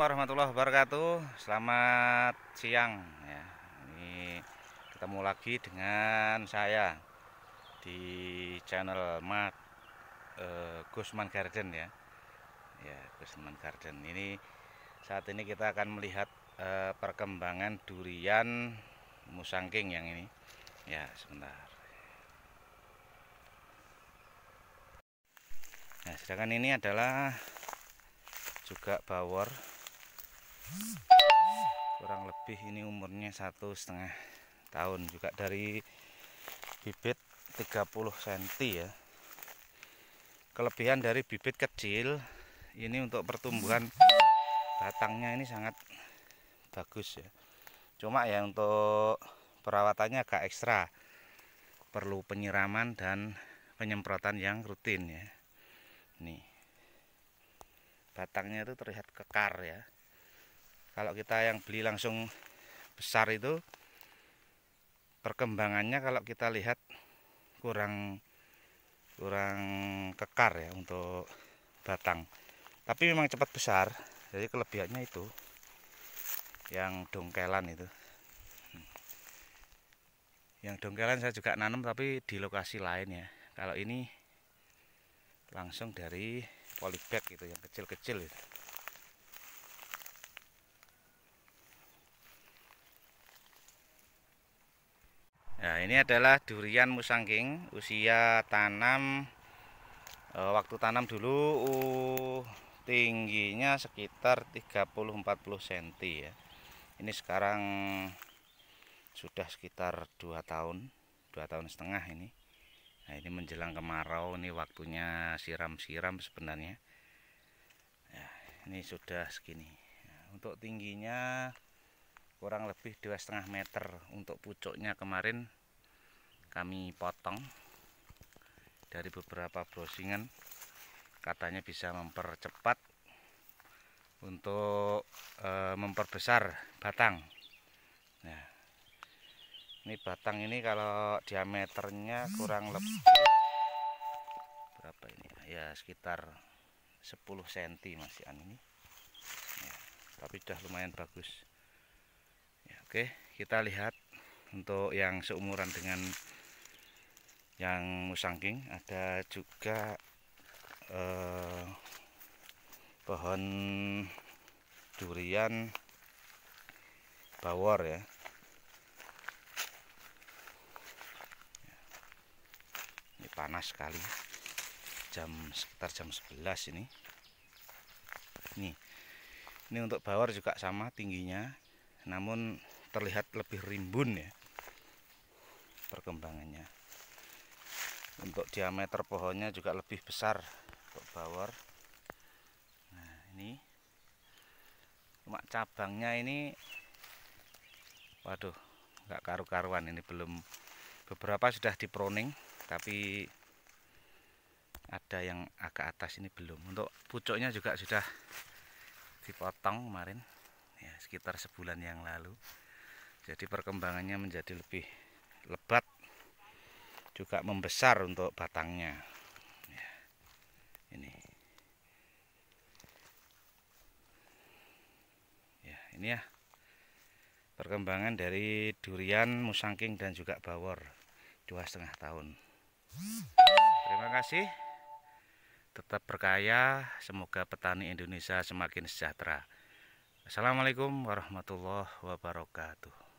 warahmatullahi wabarakatuh Selamat siang ya, Ini ketemu lagi dengan saya Di channel Mat eh, Gusman Garden ya Ya Gusman Garden Ini saat ini kita akan melihat eh, Perkembangan durian Musangking yang ini Ya sebentar Nah sedangkan ini adalah juga bawor lebih ini umurnya satu setengah tahun juga dari bibit 30 cm ya kelebihan dari bibit kecil ini untuk pertumbuhan batangnya ini sangat bagus ya cuma ya untuk perawatannya agak ekstra perlu penyiraman dan penyemprotan yang rutin ya nih batangnya itu terlihat kekar ya kalau kita yang beli langsung besar itu perkembangannya kalau kita lihat kurang kurang kekar ya untuk batang tapi memang cepat besar jadi kelebihannya itu yang dongkelan itu hmm. yang dongkelan saya juga nanam tapi di lokasi lain ya kalau ini langsung dari polybag gitu yang kecil-kecil itu Nah, ini adalah durian musangking, usia tanam e, waktu tanam dulu uh, tingginya sekitar 30-40 cm ya. Ini sekarang sudah sekitar 2 tahun, 2 tahun setengah ini. Nah, ini menjelang kemarau ini waktunya siram-siram sebenarnya. Ya, ini sudah segini. Untuk tingginya kurang lebih dua setengah meter untuk pucuknya kemarin kami potong dari beberapa browsingan katanya bisa mempercepat untuk e, memperbesar batang nah ini batang ini kalau diameternya kurang lebih berapa ini ya, ya sekitar 10 cm masih ini ya, tapi sudah lumayan bagus Oke, kita lihat untuk yang seumuran dengan yang musangking ada juga eh, pohon durian bawor ya ini panas sekali jam sekitar jam 11 ini Nih, ini untuk bawor juga sama tingginya namun terlihat lebih rimbun ya perkembangannya untuk diameter pohonnya juga lebih besar untuk bawor nah ini cuma cabangnya ini waduh nggak karu-karuan ini belum beberapa sudah di diproning tapi ada yang agak atas ini belum untuk pucuknya juga sudah dipotong kemarin ya sekitar sebulan yang lalu jadi perkembangannya menjadi lebih lebat juga membesar untuk batangnya ya, ini ya ini ya perkembangan dari durian musangking dan juga bawor dua setengah tahun terima kasih tetap berkaya semoga petani Indonesia semakin sejahtera Assalamualaikum warahmatullahi wabarakatuh